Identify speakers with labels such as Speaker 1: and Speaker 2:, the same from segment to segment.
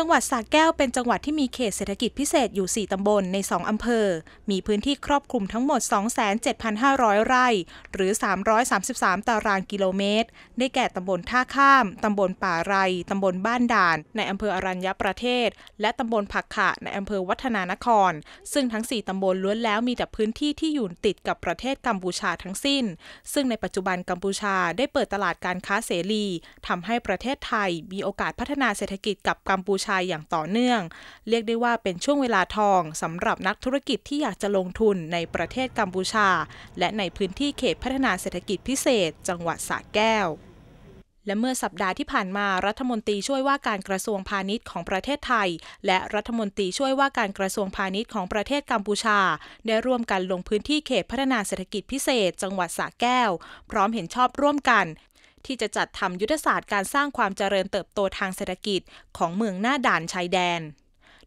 Speaker 1: จังหวัดสระแก้วเป็นจังหวัดที่มีเขตเศรษฐกิจพิเศษอยู่ 4 ตำบลใน 2 อำเภอ มีพื้นที่ครอบคลุมทั้งหมด 27,500 ไร่ หรือ 333 ตารางกิโลเมตร ได้แก่ ตำบลท่าข้าม ตำบลป่าไร ตำบลบ้านด่าน ในอำเภออรัญญประเทศ และตำบลผักขะ ในอำเภอวัฒนานคร ซึ่งทั้ง 4 ตำบลล้วนแล้วมีแต่พื้นที่ที่อยู่ติดกับประเทศกัมพูชาทั้งสิ้น ซึ่งในปัจจุบันกัมพูชาได้เปิดตลาดการค้าเสรีทำให้ประเทศไทย มีโอกาสพัฒนาเศรษฐกิจกับกัมพูชาชายอย่างต่อเนื่อง เรียกได้ว่าเป็นช่วงเวลาทองสำหรับนักธุรกิจที่อยากจะลงทุนในประเทศกัมพูชา และในพื้นที่เขตพัฒนาเศรษฐกิจพิเศษ จังหวัดสระแก้ว และเมื่อสัปดาห์ที่ผ่านมารัฐมนตรีช่วยว่าการกระทรวงพาณิชย์ของประเทศไทย และรัฐมนตรีช่วยว่าการกระทรวงพาณิชย์ของประเทศกัมพูชาได้ร่วมกันลงพื้นที่เขตพัฒนาเศรษฐกิจพิเศษ จังหวัดสระแก้ว พร้อมเห็นชอบร่วมกันที่จะจัดทำยุทธศาสตร์การสร้างความเจริญเติบโตทางเศรษฐกิจของเมืองหน้าด่านชายแดน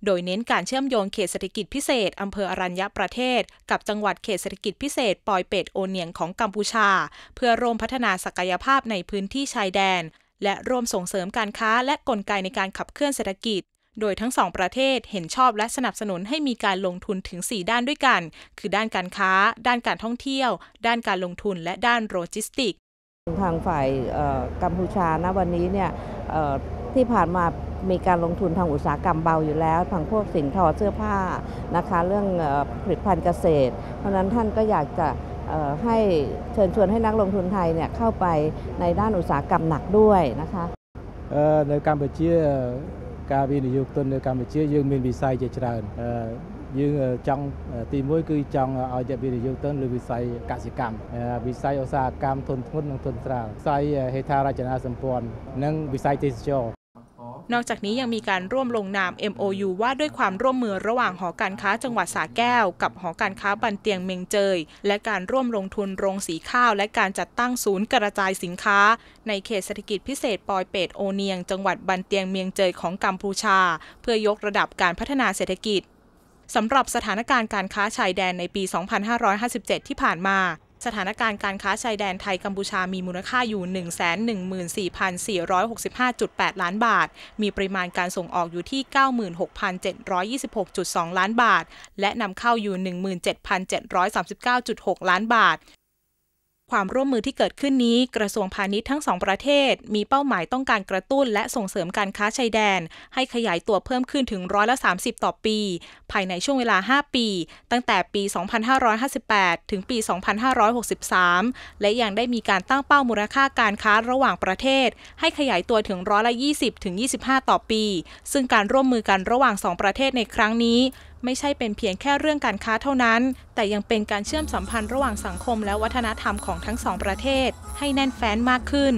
Speaker 1: โดยเน้นการเชื่อมโยงเขตเศรษฐกิจพิเศษ อำเภออรัญญประเทศ กับจังหวัดเขตเศรษฐกิจพิเศษปอยเปตโอเนียงของกัมพูชา เพื่อร่วมพัฒนาศักยภาพในพื้นที่ชายแดน และร่วมส่งเสริมการค้าและกลไกในการขับเคลื่อนเศรษฐกิจ โดยทั้งสองประเทศเห็นชอบและสนับสนุนให้มีการลงทุนถึง 4 ด้านด้วยกัน คือด้านการค้า ด้านการท่องเที่ยว ด้านการลงทุน และด้านโลจิสติก
Speaker 2: ทางฝ่ายกัมพูชาณวันนี้เนี่ยที่ผ่านมามีการลงทุนทางอุตสาหกรรมเบาอยู่แล้ว ทางพวกสินทอเสื้อผ้านะคะเรื่องผลิตภัณฑ์เกษตร เพราะนั้นท่านก็อยากจะให้เชิญชวนให้นักลงทุนไทยเนี่ยเข้าไปในด้านอุตสาหกรรมหนักด้วยนะ
Speaker 3: คะในกัมพูชาการวินิยุกตนในกัมพูชายังมีวิสัยจเจริญยើงจังตีมวยคือจังเอาจะไปยទៅលើវិស័យកសិកម្មវិร័យឧស្សាហកម្មធនร្ងន់និងធនស្រាលវិស័យហេដ្ឋារចาាសម្ព័ន្ធនិងវិស័យទេស
Speaker 1: นอกจากนี้ยังมีการร่วมลงนาม MOU ว่าด้วยความร่วมมือระหว่างหอการค้าจังหวัดสาแก้ว กับหอการค้าบันเตียงเมงเจย และการร่วมลงทุนโรงสีข้าว และการจัดตั้งศูนย์กระจายสินค้า ในเขตเศรษฐกิจพิเศษปอยเปตโอเนียงจังหวัดบันเตียงเมงเจยของกัมพูชา เพื่อยกระดับการพัฒนาเศรษฐกิจสำหรับสถานการณ์การค้าชายแดนในปี 2557 ที่ผ่านมา สถานการณ์การค้าชายแดนไทยกัมพูชามีมูลค่าอยู่ 114,465.8 ล้านบาท มีปริมาณการส่งออกอยู่ที่ 96,726.2 ล้านบาท และนำเข้าอยู่ 17,739.6 ล้านบาทความร่วมมือที่เกิดขึ้นนี้กระทรวงพาณิชย์ทั้งสองประเทศ มีเป้าหมายต้องการกระตุ้นและส่งเสริมการค้าชายแดน ให้ขยายตัวเพิ่มขึ้นถึงร้อยละ30 ต่อปี ภายในช่วงเวลา 5 ปี ตั้งแต่ปี 2558ถึงปี 2563 และยังได้มีการตั้งเป้ามูลค่าการค้าระหว่างประเทศ ให้ขยายตัวถึงร้อยละ20ถึง25 ต่อปี ซึ่งการร่วมมือกันระหว่าง 2 ประเทศในครั้งนี้ไม่ใช่เป็นเพียงแค่เรื่องการค้าเท่านั้น แต่ยังเป็นการเชื่อมสัมพันธ์ระหว่างสังคมและวัฒนธรรมของทั้งสองประเทศให้แน่นแฟ้นมากขึ้น